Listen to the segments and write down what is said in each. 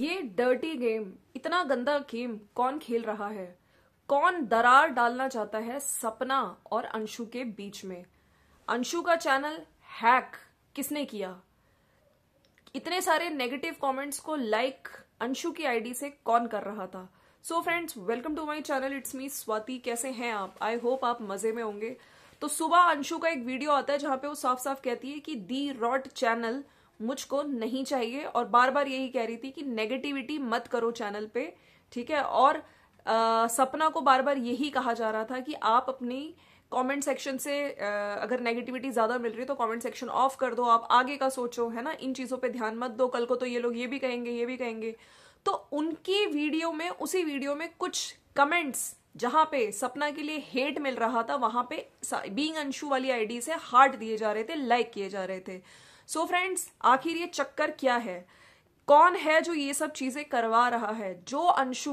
ये dirty game इतना गंदा गेम कौन खेल रहा है कौन दरार डालना चाहता है सपना और अंशु के बीच में अंशु का चैनल हैक किसने किया इतने सारे नेगेटिव कमेंट्स को लाइक अंशु की आईडी से कौन कर रहा था so friends welcome to my channel it's me Swati कैसे हैं आप आई होप आप मजे में होंगे तो सुबह अंशु का एक वीडियो आता है जहां पे वो साफ साफ कहती है कि दी रॉट चैनल मुझको नहीं चाहिए और बार बार यही कह रही थी कि नेगेटिविटी मत करो चैनल पे ठीक है और आ, सपना को बार बार यही कहा जा रहा था कि आप अपनी कमेंट सेक्शन से अगर नेगेटिविटी ज़्यादा मिल रही है तो कमेंट सेक्शन ऑफ कर दो आप आगे का सोचो है ना इन चीज़ों पे ध्यान मत दो कल को तो ये लोग ये भी कहेंगे ये भी कहेंगे तो उनकी वीडियो में उसी वीडियो में कुछ कमेंट्स जहां पे सपना के लिए हेट मिल रहा था वहां पे बींग अंशु वाली आईडी से हार्ट दिए जा रहे थे लाइक किए जा रहे थे सो so फ्रेंड्स आखिर ये चक्कर क्या है कौन है जो ये सब चीजें करवा रहा है जो अंशु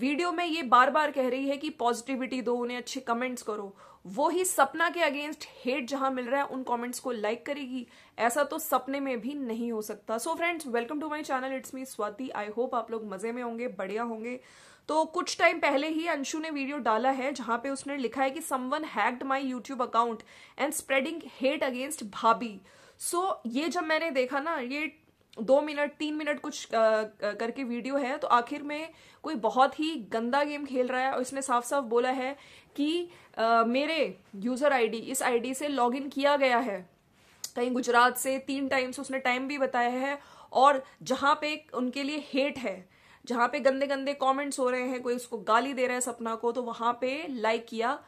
वीडियो में ये बार बार कह रही है कि पॉजिटिविटी दो उन्हें अच्छे कमेंट्स करो वो ही सपना के अगेंस्ट हेट जहां मिल रहा है उन कमेंट्स को लाइक करेगी ऐसा तो सपने में भी नहीं हो सकता so friends welcome to my channel it's me Swati I hope आप लोग मजे में होंगे बढ़िया होंगे तो कुछ टाइम पहले ही अंशु ने वीडियो डाला है जहां पे उसने लिखा है कि someone hacked my YouTube account and spreading hate against भाभी सो so, ये जब मैंने देखा ना ये दो मिनट तीन मिनट कुछ करके वीडियो है तो आखिर में कोई बहुत ही गंदा गेम खेल रहा है और इसने साफ साफ बोला है कि आ, मेरे यूज़र आईडी इस आईडी से लॉगिन किया गया है कहीं गुजरात से तीन टाइम्स उसने टाइम भी बताया है और जहाँ पे उनके लिए हेट है जहाँ पे गंदे गंदे कमेंट्स हो रहे हैं कोई उसको गाली दे रहा है सपना को तो वहाँ पे लाइक किया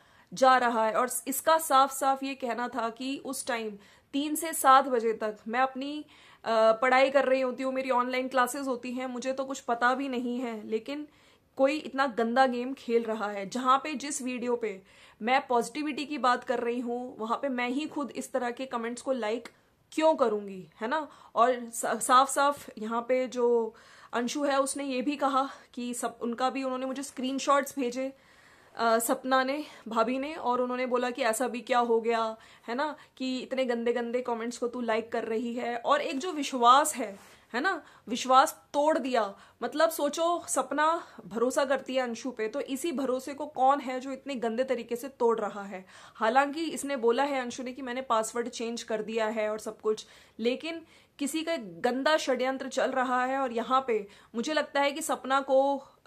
जा रहा है और इसका साफ साफ ये कहना था कि उस टाइम तीन से सात बजे तक मैं अपनी पढ़ाई कर रही होती हूँ मेरी ऑनलाइन क्लासेस होती हैं मुझे तो कुछ पता भी नहीं है लेकिन कोई इतना गंदा गेम खेल रहा है जहाँ पे जिस वीडियो पे मैं पॉजिटिविटी की बात कर रही हूँ वहाँ पे मैं ही खुद इस तरह के कमेंट्स को लाइक क्यों करूँगी है ना और साफ साफ यहाँ पे जो अंशु है उसने ये भी कहा कि सब उनका भी उन्होंने मुझे स्क्रीनशॉट्स भेजे आ, सपना ने भाभी ने और उन्होंने बोला कि ऐसा भी क्या हो गया है ना कि इतने गंदे गंदे कमेंट्स को तू लाइक कर रही है और एक जो विश्वास है है ना विश्वास तोड़ दिया मतलब सोचो सपना भरोसा करती है अंशु पे तो इसी भरोसे को कौन है जो इतने गंदे तरीके से तोड़ रहा है हालांकि इसने बोला है अंशु ने कि मैंने पासवर्ड चेंज कर दिया है और सब कुछ लेकिन किसी का गंदा षड्यंत्र चल रहा है और यहाँ पे मुझे लगता है कि सपना को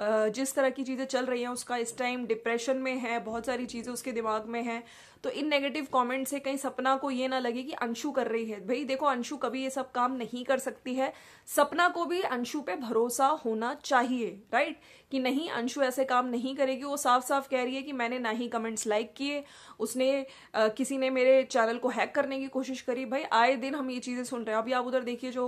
जिस तरह की चीज़ें चल रही हैं उसका इस टाइम डिप्रेशन में है बहुत सारी चीज़ें उसके दिमाग में हैं तो इन नेगेटिव कमेंट से कहीं सपना को ये ना लगे कि अंशु कर रही है भाई देखो अंशु कभी ये सब काम नहीं कर सकती है सपना को भी अंशु पे भरोसा होना चाहिए राइट कि नहीं अंशु ऐसे काम नहीं करेगी वो साफ साफ कह रही है कि मैंने ना ही कमेंट्स लाइक किए उसने आ, किसी ने मेरे चैनल को हैक करने की कोशिश करी भाई आए दिन हम ये चीज़ें सुन रहे हैं अभी आप अगर देखिए जो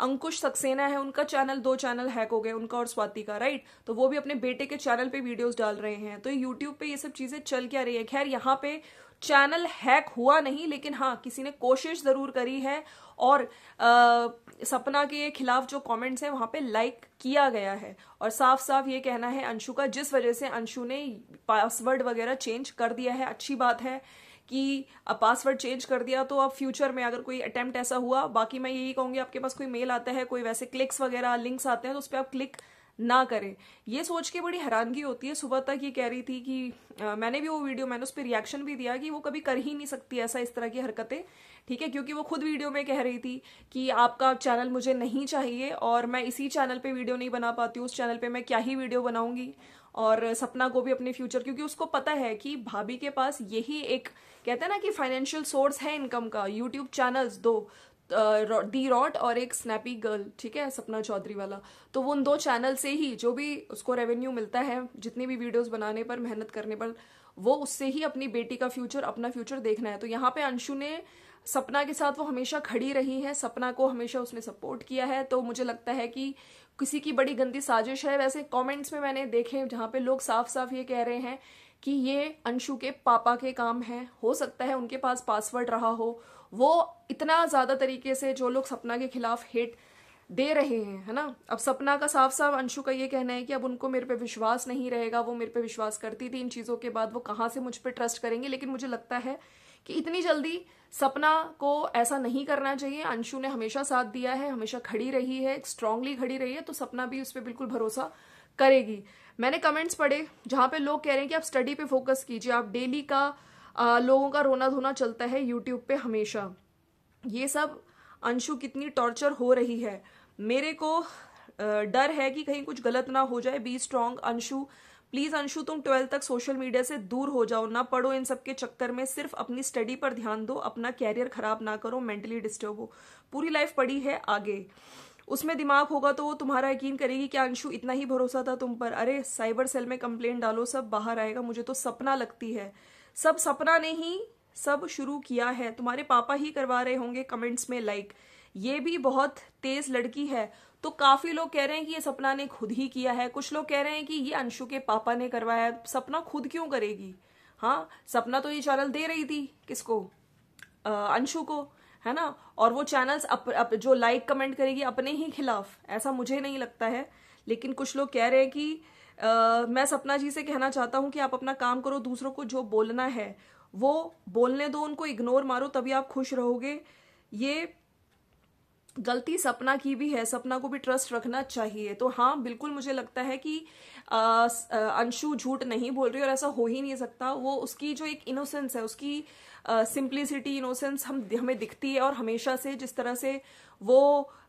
अंकुश सक्सेना है उनका चैनल दो चैनल हैक हो गए उनका और स्वाति का राइट तो वो भी अपने बेटे के चैनल पे वीडियोस डाल रहे हैं तो यूट्यूब पे ये सब चीजें चल क्या रही है खैर यहाँ पे चैनल हैक हुआ नहीं लेकिन हाँ किसी ने कोशिश जरूर करी है और आ, सपना के खिलाफ जो कमेंट्स हैं वहाँ पे लाइक किया गया है और साफ साफ ये कहना है अंशु का जिस वजह से अंशु ने पासवर्ड वगैरह चेंज कर दिया है अच्छी बात है कि पासवर्ड चेंज कर दिया तो आप फ्यूचर में अगर कोई अटैम्प्ट ऐसा हुआ बाकी मैं यही कहूंगी आपके पास कोई मेल आता है कोई वैसे क्लिक्स वगैरह लिंक्स आते हैं तो उस पर आप क्लिक ना करें ये सोच के बड़ी हैरानगी होती है सुबह तक ये कह रही थी कि आ, मैंने भी वो वीडियो मैंने उस पर रिएक्शन भी दिया कि वो कभी कर ही नहीं सकती ऐसा इस तरह की हरकतें ठीक है क्योंकि वो खुद वीडियो में कह रही थी कि आपका चैनल मुझे नहीं चाहिए और मैं इसी चैनल पे वीडियो नहीं बना पाती हूँ उस चैनल पे मैं क्या ही वीडियो बनाऊंगी और सपना को भी अपने फ्यूचर क्योंकि उसको पता है कि भाभी के पास यही एक कहते हैं ना कि फाइनेंशियल सोर्स है इनकम का यूट्यूब चैनल्स दो दी रॉट और एक स्नैपी गर्ल ठीक है सपना चौधरी वाला तो वो उन दो चैनल से ही जो भी उसको रेवेन्यू मिलता है जितनी भी वीडियोस बनाने पर मेहनत करने पर वो उससे ही अपनी बेटी का फ्यूचर अपना फ्यूचर देखना है तो यहाँ पे अंशु ने सपना के साथ वो हमेशा खड़ी रही है सपना को हमेशा उसने सपोर्ट किया है तो मुझे लगता है कि किसी की बड़ी गंदी साजिश है वैसे कमेंट्स में मैंने देखे जहाँ पे लोग साफ साफ ये कह रहे हैं कि ये अंशु के पापा के काम है हो सकता है उनके पास पासवर्ड रहा हो वो इतना ज़्यादा तरीके से जो लोग सपना के खिलाफ हेट दे रहे हैं है ना अब सपना का साफ साफ अंशु का ये कहना है कि अब उनको मेरे पे विश्वास नहीं रहेगा वो मेरे पे विश्वास करती थी इन चीज़ों के बाद वो कहाँ से मुझ पर ट्रस्ट करेंगे लेकिन मुझे लगता है कि इतनी जल्दी सपना को ऐसा नहीं करना चाहिए अंशु ने हमेशा साथ दिया है हमेशा खड़ी रही है स्ट्रांगली खड़ी रही है तो सपना भी उस पर बिल्कुल भरोसा करेगी मैंने कमेंट्स पढ़े जहां पे लोग कह रहे हैं कि आप स्टडी पे फोकस कीजिए आप डेली का आ, लोगों का रोना धोना चलता है यूट्यूब पे हमेशा ये सब अंशु कितनी टॉर्चर हो रही है मेरे को डर है कि कहीं कुछ गलत ना हो जाए be strong Anshu please Anshu तुम ट्वेल्थ तक सोशल मीडिया से दूर हो जाओ ना पढ़ो इन सब के चक्कर में सिर्फ अपनी स्टडी पर ध्यान दो अपना कैरियर खराब ना करो मेंटली डिस्टर्ब हो पूरी लाइफ पड़ी है आगे उसमें दिमाग होगा तो वो तुम्हारा यकीन करेगी कि अंशु इतना ही भरोसा था तुम पर अरे साइबर सेल में कंप्लेन डालो सब बाहर आएगा मुझे तो सपना लगती है सब सपना नहीं सब शुरू किया है तुम्हारे पापा ही करवा रहे होंगे कमेंट्स में लाइक like. ये भी बहुत तेज लड़की है तो काफी लोग कह रहे हैं कि ये सपना ने खुद ही किया है कुछ लोग कह रहे हैं कि ये अंशु के पापा ने करवाया सपना खुद क्यों करेगी हाँ सपना तो ये चैनल दे रही थी किसको अंशु को है ना और वो चैनल्स अप, अप, जो लाइक कमेंट करेगी अपने ही खिलाफ ऐसा मुझे नहीं लगता है लेकिन कुछ लोग कह रहे हैं कि आ, मैं सपना जी से कहना चाहता हूं कि आप अपना काम करो दूसरों को जो बोलना है वो बोलने दो उनको इग्नोर मारो तभी आप खुश रहोगे ये गलती सपना की भी है सपना को भी ट्रस्ट रखना चाहिए तो हाँ बिल्कुल मुझे लगता है कि अंशु झूठ नहीं बोल रही और ऐसा हो ही नहीं सकता वो उसकी जो एक इनोसेंस है उसकी सिंप्लिसिटी इनोसेंस हम हमें दिखती है और हमेशा से जिस तरह से वो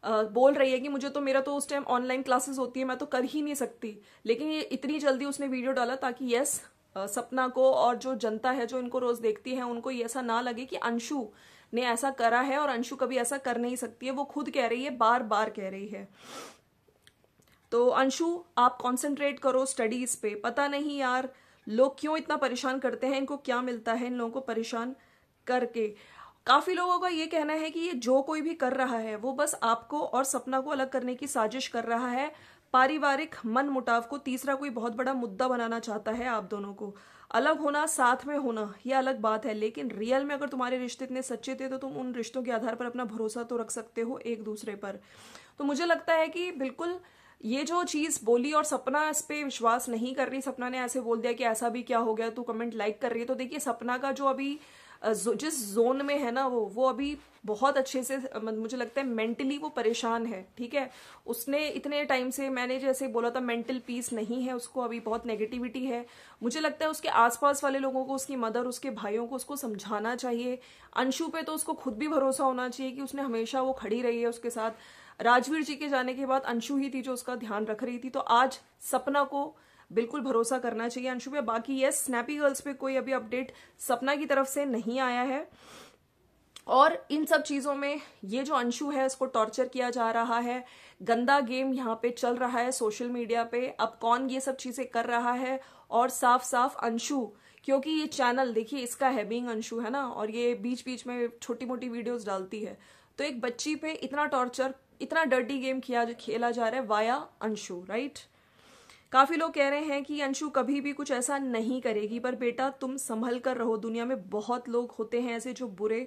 आ, बोल रही है कि मुझे तो मेरा तो उस टाइम ऑनलाइन क्लासेस होती है मैं तो कर ही नहीं सकती लेकिन ये इतनी जल्दी उसने वीडियो डाला ताकि यस सपना को और जो जनता है जो इनको रोज देखती है उनको ये ऐसा ना लगे कि अंशु ने ऐसा करा है और अंशु कभी ऐसा कर नहीं सकती है वो खुद कह रही है बार बार कह रही है तो अंशु आप कंसंट्रेट करो स्टडीज पे पता नहीं यार लोग क्यों इतना परेशान करते हैं इनको क्या मिलता है इन लोगों को परेशान करके काफी लोगों का ये कहना है कि ये जो कोई भी कर रहा है वो बस आपको और सपना को अलग करने की साजिश कर रहा है पारिवारिक मन मुटाव को तीसरा कोई बहुत बड़ा मुद्दा बनाना चाहता है आप दोनों को अलग होना साथ में होना यह अलग बात है लेकिन रियल में अगर तुम्हारे रिश्ते इतने सच्चे थे तो तुम उन रिश्तों के आधार पर अपना भरोसा तो रख सकते हो एक दूसरे पर तो मुझे लगता है कि बिल्कुल ये जो चीज बोली और सपना इस पे विश्वास नहीं कर रही सपना ने ऐसे बोल दिया कि ऐसा भी क्या हो गया तू कमेंट लाइक कर रही है तो देखिए सपना का जो अभी जिस जोन में है ना वो वो अभी बहुत अच्छे से मुझे लगता है मेंटली वो परेशान है ठीक है उसने इतने टाइम से मैंने जैसे बोला था मेंटल पीस नहीं है उसको अभी बहुत नेगेटिविटी है मुझे लगता है उसके आसपास वाले लोगों को उसकी मदर उसके भाइयों को उसको समझाना चाहिए अंशु पे तो उसको खुद भी भरोसा होना चाहिए कि उसने हमेशा वो खड़ी रही है उसके साथ राजवीर जी के जाने के बाद अंशु ही थी जो उसका ध्यान रख रही थी तो आज सपना को बिल्कुल भरोसा करना चाहिए अंशु भैया बाकी यस स्नैपी गर्ल्स पे कोई अभी अपडेट सपना की तरफ से नहीं आया है और इन सब चीज़ों में ये जो अंशु है उसको टॉर्चर किया जा रहा है गंदा गेम यहाँ पे चल रहा है सोशल मीडिया पे अब कौन ये सब चीज़ें कर रहा है और साफ साफ अंशु क्योंकि ये चैनल देखिए इसका है बींग अंशु है ना और ये बीच बीच में छोटी मोटी वीडियोस डालती है तो एक बच्ची पे इतना टॉर्चर इतना डर्टी गेम किया खेला जा रहा है वाया अंशु राइट काफी लोग कह रहे हैं कि अंशु कभी भी कुछ ऐसा नहीं करेगी पर बेटा तुम संभल कर रहो दुनिया में बहुत लोग होते हैं ऐसे जो बुरे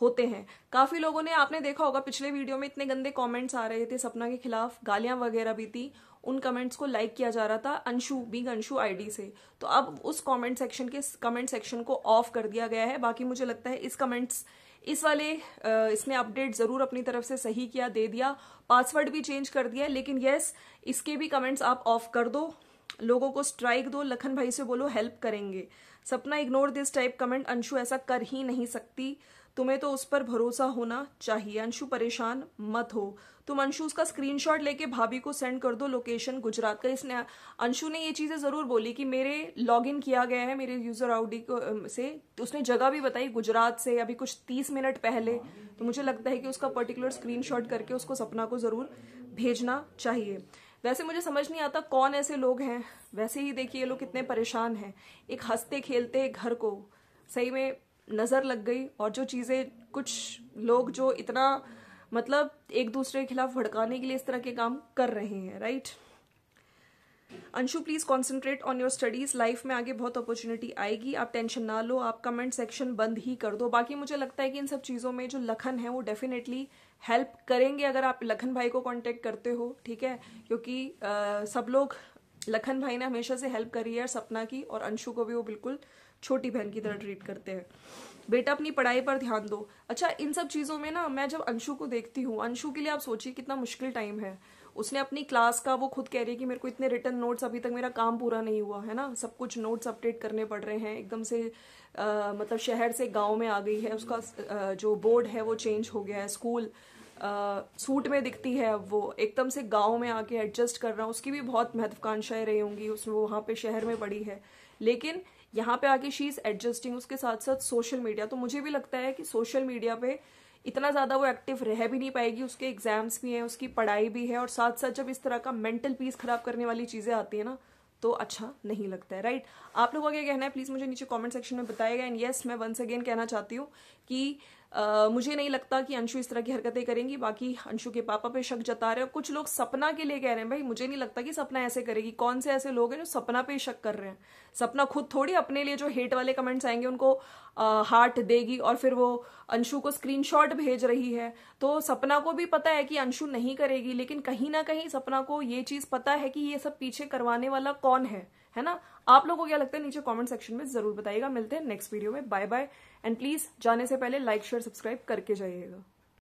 होते हैं काफी लोगों ने आपने देखा होगा पिछले वीडियो में इतने गंदे कमेंट्स आ रहे थे सपना के खिलाफ गालियां वगैरह भी थी उन कमेंट्स को लाइक किया जा रहा था अंशु बिंग अंशु आईडी से तो अब उस कमेंट सेक्शन के कमेंट सेक्शन को ऑफ कर दिया गया है बाकी मुझे लगता है इस कमेंट्स इस वाले इसने अपडेट ज़रूर अपनी तरफ से सही किया दे दिया पासवर्ड भी चेंज कर दिया लेकिन यस इसके भी कमेंट्स आप ऑफ कर दो लोगों को स्ट्राइक दो लखन भाई से बोलो हेल्प करेंगे Sapna ignore this type comment Anshu ऐसा कर ही नहीं सकती तुम्हें तो उस पर भरोसा होना चाहिए अंशु परेशान मत हो तुम तो अंशु उसका शॉट लेके भाभी को सेंड कर दो लोकेशन गुजरात का इसने अंशु ने ये चीज़ें ज़रूर बोली कि मेरे इन किया गया है मेरे यूज़र आईडी से तो उसने जगह भी बताई गुजरात से अभी कुछ तीस मिनट पहले तो मुझे लगता है कि उसका पर्टिकुलर शॉट करके उसको सपना को ज़रूर भेजना चाहिए वैसे मुझे समझ नहीं आता कौन ऐसे लोग हैं वैसे ही देखिए ये लोग कितने परेशान हैं एक हंसते खेलते घर को सही में नज़र लग गई और जो चीज़ें कुछ लोग जो इतना मतलब एक दूसरे के खिलाफ भड़काने के लिए इस तरह के काम कर रहे हैं right Anshu please concentrate on your studies life में आगे बहुत अपॉर्चुनिटी आएगी आप टेंशन ना लो आप कमेंट सेक्शन बंद ही कर दो बाकी मुझे लगता है कि इन सब चीज़ों में जो लखन है वो डेफिनेटली हेल्प करेंगे अगर आप लखन भाई को कॉन्टेक्ट करते हो ठीक है क्योंकि आ, सब लोग लखन भाई ने हमेशा से हेल्प करी है सपना की और अंशु को भी वो बिल्कुल छोटी बहन की तरह ट्रीट करते हैं बेटा अपनी पढ़ाई पर ध्यान दो अच्छा इन सब चीज़ों में ना मैं जब अंशु को देखती हूँ अंशु के लिए आप सोचिए कितना मुश्किल टाइम है उसने अपनी क्लास का वो खुद कह रही है कि मेरे को इतने रिटर्न नोट्स अभी तक मेरा काम पूरा नहीं हुआ है ना सब कुछ नोट्स अपडेट करने पड़ रहे हैं एकदम से आ, मतलब शहर से गांव में आ गई है उसका आ, जो बोर्ड है वो चेंज हो गया है स्कूल आ, सूट में दिखती है वो एकदम से गांव में आके एडजस्ट कर रहा हूँ उसकी भी बहुत महत्वाकांक्षाएं रही होंगी उसमें वहां वहाँ पे शहर में पड़ी है लेकिन यहाँ पे आके शी इज एडजस्टिंग उसके साथ साथ सोशल मीडिया तो मुझे भी लगता है कि सोशल मीडिया पे इतना ज्यादा वो एक्टिव रह भी नहीं पाएगी उसके एग्जाम्स भी हैं उसकी पढ़ाई भी है और साथ साथ जब इस तरह का मेंटल पीस खराब करने वाली चीजें आती है ना तो अच्छा नहीं लगता है राइट आप लोगों का क्या कहना है प्लीज मुझे नीचे कमेंट सेक्शन में बताएगा एंड यस मैं वंस अगेन कहना चाहती हूँ कि मुझे नहीं लगता कि अंशु इस तरह की हरकतें करेंगी बाकी अंशु के पापा पे शक जता रहे हैं कुछ लोग सपना के लिए कह रहे हैं भाई मुझे नहीं लगता कि सपना ऐसे करेगी कौन से ऐसे लोग हैं जो सपना पे शक कर रहे हैं सपना खुद थोड़ी अपने लिए जो हेट वाले कमेंट्स आएंगे उनको आ, हार्ट देगी और फिर वो अंशु को स्क्रीनशॉट भेज रही है तो सपना को भी पता है कि अंशु नहीं करेगी लेकिन कहीं ना कहीं सपना को ये चीज पता है कि ये सब पीछे करवाने वाला कौन है है ना आप लोगों को क्या लगता है नीचे कमेंट सेक्शन में जरूर बताइएगा मिलते हैं नेक्स्ट वीडियो में बाय बाय एंड प्लीज जाने से पहले लाइक शेयर सब्सक्राइब करके जाइएगा